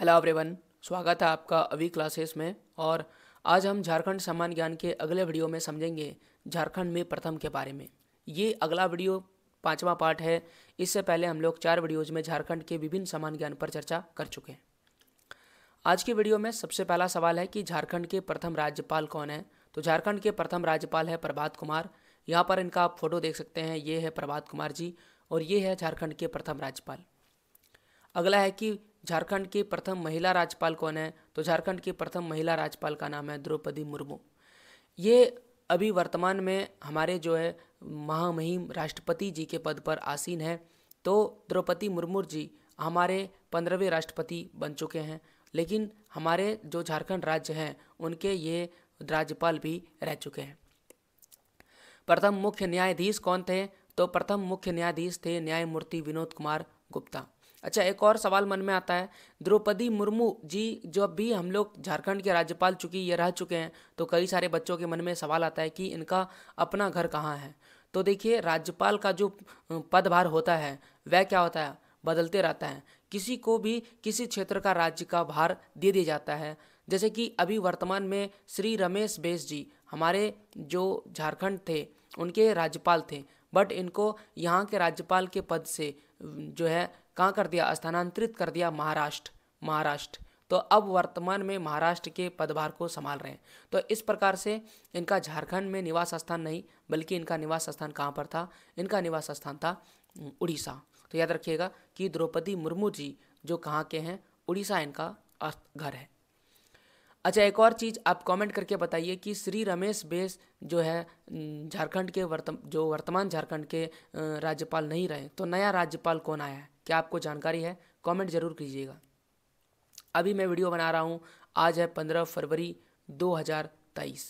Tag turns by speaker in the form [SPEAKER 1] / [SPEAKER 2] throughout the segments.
[SPEAKER 1] hello everyone स्वागत है आपका अभी क्लासेस में और आज हम झारखंड सामान्य ज्ञान के अगले वीडियो में समझेंगे झारखंड में प्रथम के बारे में ये अगला वीडियो पांचवा पार्ट है इससे पहले हम लोग चार वीडियोज में झारखंड के विभिन्न सामान्य ज्ञान पर चर्चा कर चुके हैं आज के वीडियो में सबसे पहला सवाल है कि झारखंड के प्रथम राज्यपाल कौन है तो झारखंड के प्रथम राज्यपाल है प्रभात कुमार यहाँ पर इनका आप फोटो देख सकते हैं ये है प्रभात कुमार जी और ये है झारखंड के प्रथम राज्यपाल अगला है कि झारखंड की प्रथम महिला राज्यपाल कौन है तो झारखंड की प्रथम महिला राज्यपाल का नाम है द्रौपदी मुर्मू ये अभी वर्तमान में हमारे जो है महामहिम राष्ट्रपति जी के पद पर आसीन है तो द्रौपदी मुर्मू जी हमारे पंद्रहवें राष्ट्रपति बन चुके हैं लेकिन हमारे जो झारखंड राज्य हैं उनके ये राज्यपाल भी रह चुके हैं प्रथम मुख्य न्यायाधीश कौन थे तो प्रथम मुख्य न्यायाधीश थे न्यायमूर्ति विनोद कुमार गुप्ता अच्छा एक और सवाल मन में आता है द्रौपदी मुर्मू जी जो भी हम लोग झारखंड के राज्यपाल चुकी ये रह चुके हैं तो कई सारे बच्चों के मन में सवाल आता है कि इनका अपना घर कहाँ है तो देखिए राज्यपाल का जो पदभार होता है वह क्या होता है बदलते रहता है किसी को भी किसी क्षेत्र का राज्य का भार दे दिया जाता है जैसे कि अभी वर्तमान में श्री रमेश बेस जी हमारे जो झारखंड थे उनके राज्यपाल थे बट इनको यहाँ के राज्यपाल के पद से जो है कहाँ कर दिया स्थानांतरित कर दिया महाराष्ट्र महाराष्ट्र तो अब वर्तमान में महाराष्ट्र के पदभार को संभाल रहे हैं तो इस प्रकार से इनका झारखंड में निवास स्थान नहीं बल्कि इनका निवास स्थान कहाँ पर था इनका निवास स्थान था उड़ीसा तो याद रखिएगा कि द्रौपदी मुर्मू जी जो कहाँ के हैं उड़ीसा इनका घर है अच्छा एक और चीज़ आप कमेंट करके बताइए कि श्री रमेश बेस जो है झारखंड के वर्तम जो वर्तमान झारखंड के राज्यपाल नहीं रहे तो नया राज्यपाल कौन आया है क्या आपको जानकारी है कमेंट ज़रूर कीजिएगा अभी मैं वीडियो बना रहा हूँ आज है पंद्रह फरवरी दो हज़ार तेईस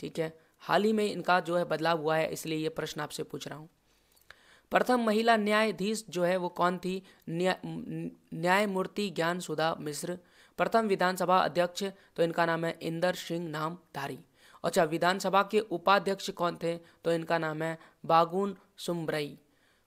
[SPEAKER 1] ठीक है हाल ही में इनका जो है बदलाव हुआ है इसलिए ये प्रश्न आपसे पूछ रहा हूँ प्रथम महिला न्यायाधीश जो है वो कौन थी न्यायमूर्ति ज्ञान सुधा मिश्र प्रथम विधानसभा अध्यक्ष तो इनका नाम है इंदर सिंह नामधारी अच्छा विधानसभा के उपाध्यक्ष कौन थे तो इनका नाम है बागुन सुम्बरई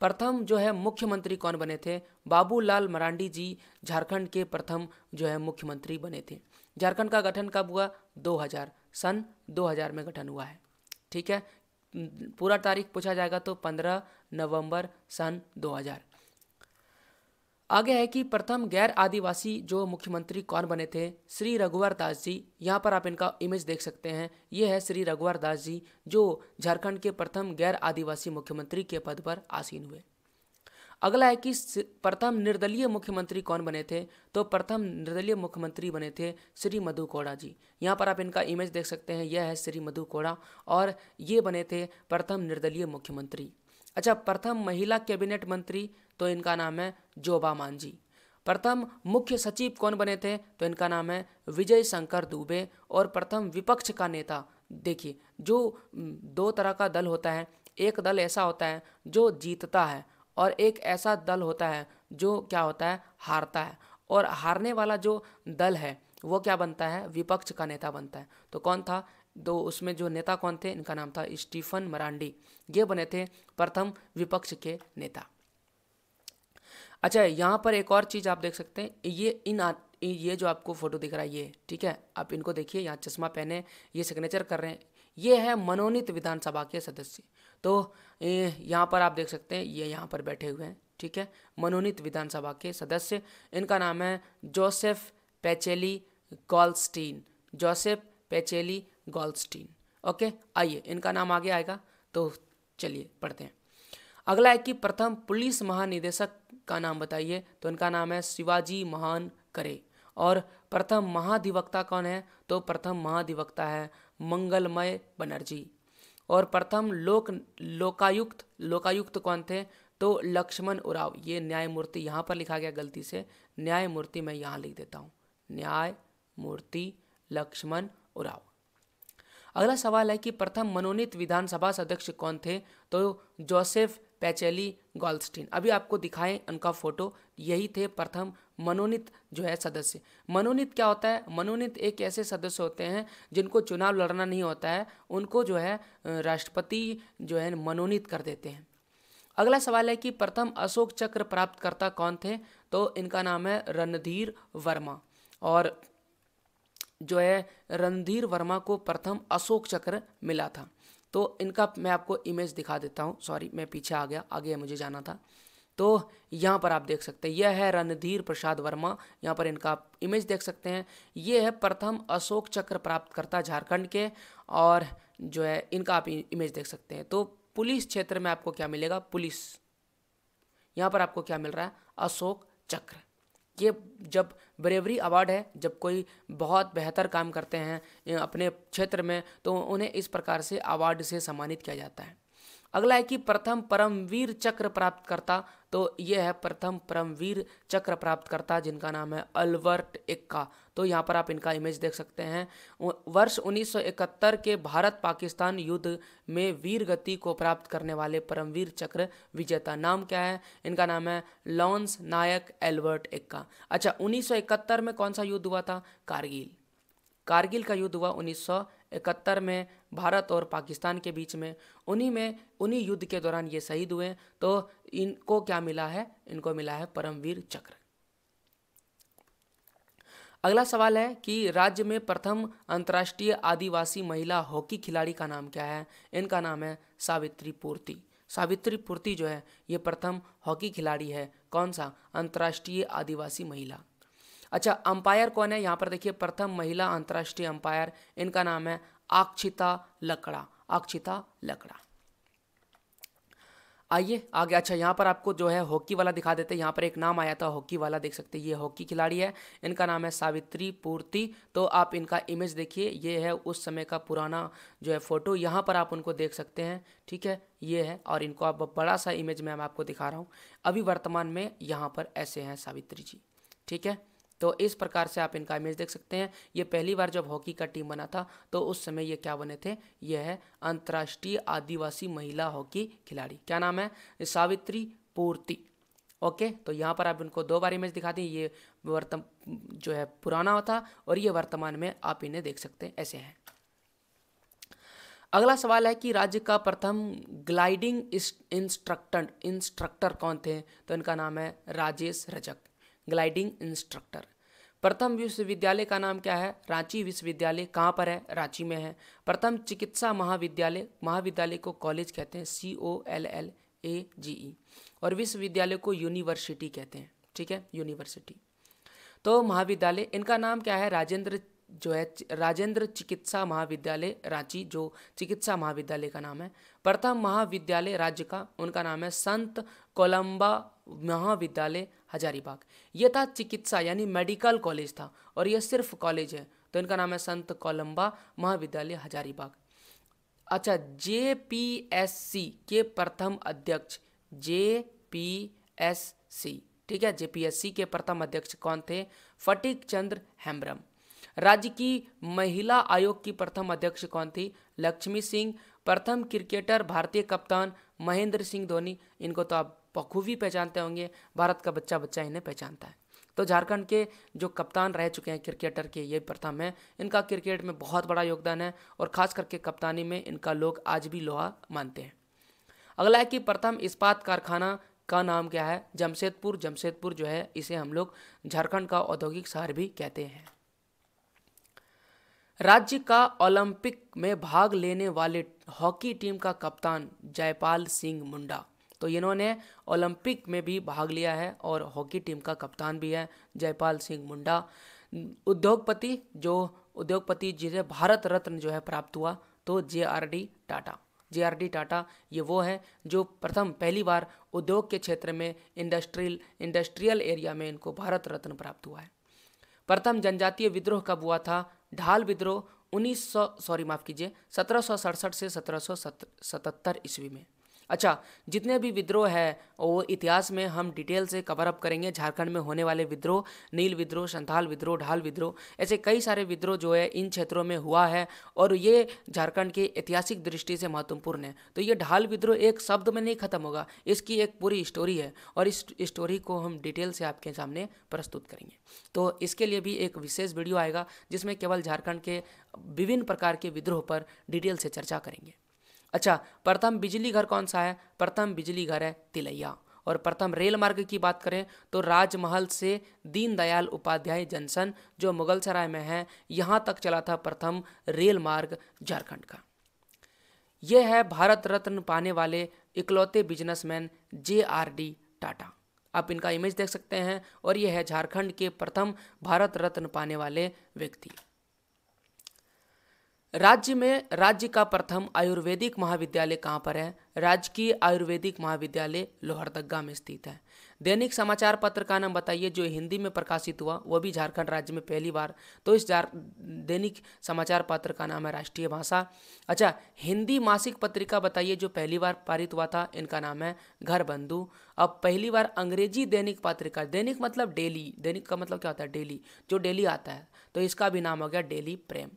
[SPEAKER 1] प्रथम जो है मुख्यमंत्री कौन बने थे बाबूलाल मरांडी जी झारखंड के प्रथम जो है मुख्यमंत्री बने थे झारखंड का गठन कब हुआ 2000 सन 2000 में गठन हुआ है ठीक है पूरा तारीख पूछा जाएगा तो 15 नवंबर सन आगे है कि प्रथम गैर आदिवासी जो मुख्यमंत्री कौन बने थे श्री रघुवर दास जी यहाँ पर आप इनका इमेज देख सकते हैं ये है श्री रघुवर दास जी जो झारखंड के प्रथम गैर आदिवासी मुख्यमंत्री के पद पर आसीन हुए अगला है कि प्रथम निर्दलीय मुख्यमंत्री कौन बने थे तो प्रथम निर्दलीय मुख्यमंत्री बने थे श्री मधु कोड़ा जी यहाँ पर आप इनका इमेज देख सकते हैं यह है श्री मधु कोड़ा और ये बने थे प्रथम निर्दलीय मुख्यमंत्री अच्छा प्रथम महिला कैबिनेट मंत्री तो इनका नाम है जोबा मांझी प्रथम मुख्य सचिव कौन बने थे तो इनका नाम है विजय शंकर दुबे और प्रथम विपक्ष का नेता देखिए जो दो तरह का दल होता है एक दल ऐसा होता है जो जीतता है और एक ऐसा दल होता है जो क्या होता है हारता है और हारने वाला जो दल है वो क्या बनता है विपक्ष का नेता बनता है तो कौन था तो उसमें जो नेता कौन थे इनका नाम था स्टीफन मरांडी ये बने थे प्रथम विपक्ष के नेता अच्छा यहाँ पर एक और चीज़ आप देख सकते हैं ये इन आ, ये जो आपको फ़ोटो दिख रहा है ये ठीक है आप इनको देखिए यहाँ चश्मा पहने ये सिग्नेचर कर रहे हैं ये है मनोनीत विधानसभा के सदस्य तो यहाँ पर आप देख सकते हैं ये यहाँ पर बैठे हुए हैं ठीक है मनोनीत विधानसभा के सदस्य इनका नाम है जोसेफ पेचेली कॉलस्टीन जोसेफ पेचेली गोल्डस्टीन ओके आइए इनका नाम आगे आएगा तो चलिए पढ़ते हैं अगला है कि प्रथम पुलिस महानिदेशक का नाम बताइए तो इनका नाम है शिवाजी महान करे और प्रथम महाधिवक्ता कौन है तो प्रथम महाधिवक्ता है मंगलमय बनर्जी और प्रथम लोक लोकायुक्त लोकायुक्त कौन थे तो लक्ष्मण उराव ये न्यायमूर्ति यहाँ पर लिखा गया गलती से न्यायमूर्ति मैं यहाँ लिख देता हूँ न्यायमूर्ति लक्ष्मण उराव अगला सवाल है कि प्रथम मनोनीत विधानसभा सदस्य कौन थे तो जोसेफ पैचेली गॉल्स्टीन अभी आपको दिखाएं उनका फोटो यही थे प्रथम मनोनीत जो है सदस्य मनोनीत क्या होता है मनोनीत एक ऐसे सदस्य होते हैं जिनको चुनाव लड़ना नहीं होता है उनको जो है राष्ट्रपति जो है मनोनीत कर देते हैं अगला सवाल है कि प्रथम अशोक चक्र प्राप्तकर्ता कौन थे तो इनका नाम है रणधीर वर्मा और जो है रणधीर वर्मा को प्रथम अशोक चक्र मिला था तो इनका मैं आपको इमेज दिखा देता हूँ सॉरी मैं पीछे आ गया आगे मुझे जाना था तो यहाँ पर आप देख सकते हैं यह है रणधीर प्रसाद वर्मा यहाँ पर इनका आप इमेज देख सकते हैं ये है प्रथम अशोक चक्र प्राप्त करता झारखंड के और जो है इनका आप इमेज देख सकते हैं तो पुलिस क्षेत्र में आपको क्या मिलेगा पुलिस यहाँ पर आपको क्या मिल रहा है अशोक चक्र ये जब ब्रेवरी अवार्ड है जब कोई बहुत बेहतर काम करते हैं अपने क्षेत्र में तो उन्हें इस प्रकार से अवार्ड से सम्मानित किया जाता है अगला है कि प्रथम परमवीर चक्र प्राप्त करता तो ये है प्रथम परमवीर चक्र प्राप्त करता जिनका नाम है अल्बर्ट इक्का तो यहाँ पर आप इनका इमेज देख सकते हैं वर्ष 1971 के भारत पाकिस्तान युद्ध में वीर गति को प्राप्त करने वाले परमवीर चक्र विजेता नाम क्या है इनका नाम है लॉन्स नायक एल्बर्ट इक्का अच्छा 1971 में कौन सा युद्ध हुआ था कारगिल कारगिल का युद्ध हुआ 1971 इकहत्तर में भारत और पाकिस्तान के बीच में उन्हीं में उन्हीं युद्ध के दौरान ये शहीद हुए तो इनको क्या मिला है इनको मिला है परमवीर चक्र अगला सवाल है कि राज्य में प्रथम अंतर्राष्ट्रीय आदिवासी महिला हॉकी खिलाड़ी का नाम क्या है इनका नाम है सावित्री पूर्ति सावित्री पूर्ति जो है ये प्रथम हॉकी खिलाड़ी है कौन सा अंतर्राष्ट्रीय आदिवासी महिला अच्छा अंपायर कौन है यहाँ पर देखिए प्रथम महिला अंतर्राष्ट्रीय अंपायर इनका नाम है आक्षिता लकड़ा आक्षिता लकड़ा आइए आगे अच्छा यहाँ पर आपको जो है हॉकी वाला दिखा देते हैं यहाँ पर एक नाम आया था हॉकी वाला देख सकते हैं ये हॉकी खिलाड़ी है इनका नाम है सावित्री पूर्ति तो आप इनका इमेज देखिए ये है उस समय का पुराना जो है फ़ोटो यहाँ पर आप उनको देख सकते हैं ठीक है ये है और इनको आप बड़ा सा इमेज मैं आपको दिखा रहा हूँ अभी वर्तमान में यहाँ पर ऐसे हैं सावित्री जी ठीक है तो इस प्रकार से आप इनका इमेज देख सकते हैं ये पहली बार जब हॉकी का टीम बना था तो उस समय ये क्या बने थे यह है अंतर्राष्ट्रीय आदिवासी महिला हॉकी खिलाड़ी क्या नाम है सावित्री पूर्ति ओके तो यहाँ पर आप इनको दो बार इमेज दिखा दें ये वर्तम जो है पुराना था और ये वर्तमान में आप इन्हें देख सकते हैं ऐसे हैं अगला सवाल है कि राज्य का प्रथम ग्लाइडिंग इंस्ट्रक्टर इंस्ट्रक्टर कौन थे तो इनका नाम है राजेश रजक ग्लाइडिंग इंस्ट्रक्टर प्रथम विश्वविद्यालय का नाम क्या है रांची विश्वविद्यालय कहाँ पर है रांची में है प्रथम चिकित्सा महाविद्यालय महाविद्यालय को कॉलेज कहते हैं सी ओ एल एल ए जी ई और विश्वविद्यालय को यूनिवर्सिटी कहते हैं ठीक है यूनिवर्सिटी तो महाविद्यालय इनका नाम क्या है राजेंद्र जो है राजेंद्र चिकित्सा महाविद्यालय रांची जो चिकित्सा महाविद्यालय का नाम है प्रथम महाविद्यालय राज्य का उनका नाम है संत कोलंबा महाविद्यालय हजारीबाग ये था चिकित्सा यानी मेडिकल कॉलेज था और यह सिर्फ कॉलेज है तो इनका नाम है संत कोलंबा महाविद्यालय हजारीबाग अच्छा जे पी एस सी के प्रथम अध्यक्ष जे पी एस सी ठीक है जेपीएससी के प्रथम अध्यक्ष कौन थे फटिक चंद्र हेम्ब्रम राज्य की महिला आयोग की प्रथम अध्यक्ष कौन थी लक्ष्मी सिंह प्रथम क्रिकेटर भारतीय कप्तान महेंद्र सिंह धोनी इनको तो आप बखूबी पहचानते होंगे भारत का बच्चा बच्चा इन्हें पहचानता है तो झारखंड के जो कप्तान रह चुके हैं क्रिकेटर के ये प्रथम है इनका क्रिकेट में बहुत बड़ा योगदान है और ख़ास करके कप्तानी में इनका लोग आज भी लोहा मानते हैं अगला है कि प्रथम इस्पात कारखाना का नाम क्या है जमशेदपुर जमशेदपुर जो है इसे हम लोग झारखंड का औद्योगिक शहर भी कहते हैं राज्य का ओलंपिक में भाग लेने वाले हॉकी टीम का कप्तान जयपाल सिंह मुंडा तो इन्होंने ओलंपिक में भी भाग लिया है और हॉकी टीम का कप्तान भी है जयपाल सिंह मुंडा उद्योगपति जो उद्योगपति जिसे भारत रत्न जो है प्राप्त हुआ तो J R D Tata J R D Tata ये वो हैं जो प्रथम पहली बार उद्योग के क्षेत्र में इंडस्ट्रियल इंडस्ट्रियल एरिया में इनको भारत रत्न प्राप्त हुआ है प्रथम जनजातीय विद्रोह कब हुआ था ढाल विद्रोह उन्नीस सौ सॉरी माफ़ कीजिए सत्रह सौ सड़सठ से सत्रह सौ सतहत्तर ईस्वी में अच्छा जितने भी विद्रोह है वो इतिहास में हम डिटेल से कवर अप करेंगे झारखंड में होने वाले विद्रोह नील विद्रोह संथाल विद्रोह ढाल विद्रोह ऐसे कई सारे विद्रोह जो है इन क्षेत्रों में हुआ है और ये झारखंड के ऐतिहासिक दृष्टि से महत्वपूर्ण है तो ये ढाल विद्रोह एक शब्द में नहीं खत्म होगा इसकी एक पूरी स्टोरी है और इस स्टोरी को हम डिटेल से आपके सामने प्रस्तुत करेंगे तो इसके लिए भी एक विशेष वीडियो आएगा जिसमें केवल झारखंड के विभिन्न प्रकार के विद्रोह पर डिटेल से चर्चा करेंगे अच्छा प्रथम बिजली घर कौन सा है प्रथम बिजली घर है तिलैया और प्रथम रेल मार्ग की बात करें तो राजमहल से दीनदयाल उपाध्याय जंक्शन जो मुगल सराय में है यहाँ तक चला था प्रथम रेल मार्ग झारखंड का यह है भारत रत्न पाने वाले इकलौते businessman J R D Tata आप इनका इमेज देख सकते हैं और यह है झारखंड के प्रथम भारत रत्न पाने वाले व्यक्ति राज्य में राज्य का प्रथम आयुर्वेदिक महाविद्यालय कहाँ पर है राजकीय आयुर्वेदिक महाविद्यालय लोहरदगा में स्थित है दैनिक समाचार पत्र का नाम बताइए जो हिंदी में प्रकाशित हुआ वो भी झारखंड राज्य में पहली बार तो इस दैनिक समाचार पत्र का नाम है राष्ट्रीय भाषा अच्छा हिंदी मासिक पत्रिका बताइए जो पहली बार पारित हुआ था इनका नाम है घर बंधु अब पहली बार अंग्रेजी दैनिक पत्रिका दैनिक मतलब डेली दैनिक का मतलब क्या होता है डेली जो डेली आता है तो इसका भी नाम हो गया डेली प्रेम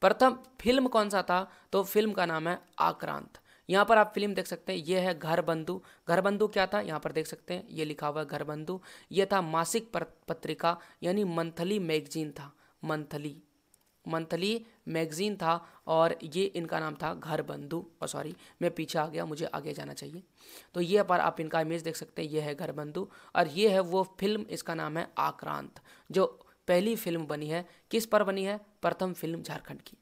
[SPEAKER 1] प्रथम फिल्म कौन सा था तो फिल्म का नाम है आक्रांत यहाँ पर आप फिल्म देख सकते हैं ये है घर बंधु घर बंधु क्या था यहाँ पर देख सकते हैं ये लिखा हुआ है घर बंधु ये था मासिक पत्रिका यानी मंथली मैगजीन था मंथली मंथली मैगजीन था और ये इनका नाम था घर बंधु और सॉरी मैं पीछे आ गया मुझे आगे जाना चाहिए तो ये पर आप इनका इमेज देख सकते हैं ये है घर बंधु और ये है वो फिल्म इसका नाम है आक्रांत जो पहली फिल्म बनी है किस पर बनी है प्रथम फिल्म झारखंड की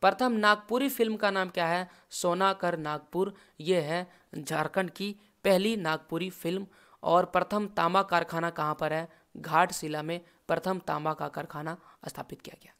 [SPEAKER 1] प्रथम नागपुरी फिल्म का नाम क्या है सोना कर नागपुर ये है झारखंड की पहली नागपुरी फिल्म और प्रथम तांबा कारखाना कहाँ पर है घाटशिला में प्रथम तांबा का कारखाना स्थापित किया गया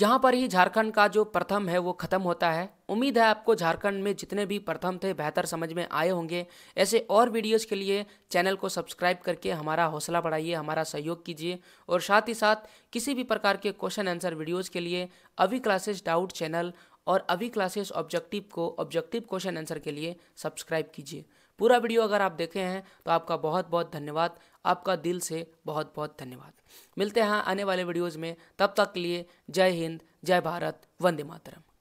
[SPEAKER 1] यहाँ पर ही झारखंड का जो प्रथम है वो ख़त्म होता है उम्मीद है आपको झारखंड में जितने भी प्रथम थे बेहतर समझ में आए होंगे ऐसे और वीडियोज़ के लिए चैनल को सब्सक्राइब करके हमारा हौसला बढ़ाइए हमारा सहयोग कीजिए और साथ ही साथ किसी भी प्रकार के क्वेश्चन आंसर वीडियोज़ के लिए अभी क्लासेस डाउट चैनल और अभी क्लासेस ऑब्जेक्टिव को ऑब्जेक्टिव क्वेश्चन आंसर के लिए सब्सक्राइब कीजिए पूरा वीडियो अगर आप देखे हैं तो आपका बहुत बहुत धन्यवाद आपका दिल से बहुत बहुत धन्यवाद मिलते हैं आने वाले वीडियोज़ में तब तक के लिए जय हिंद जय भारत वंदे मातरम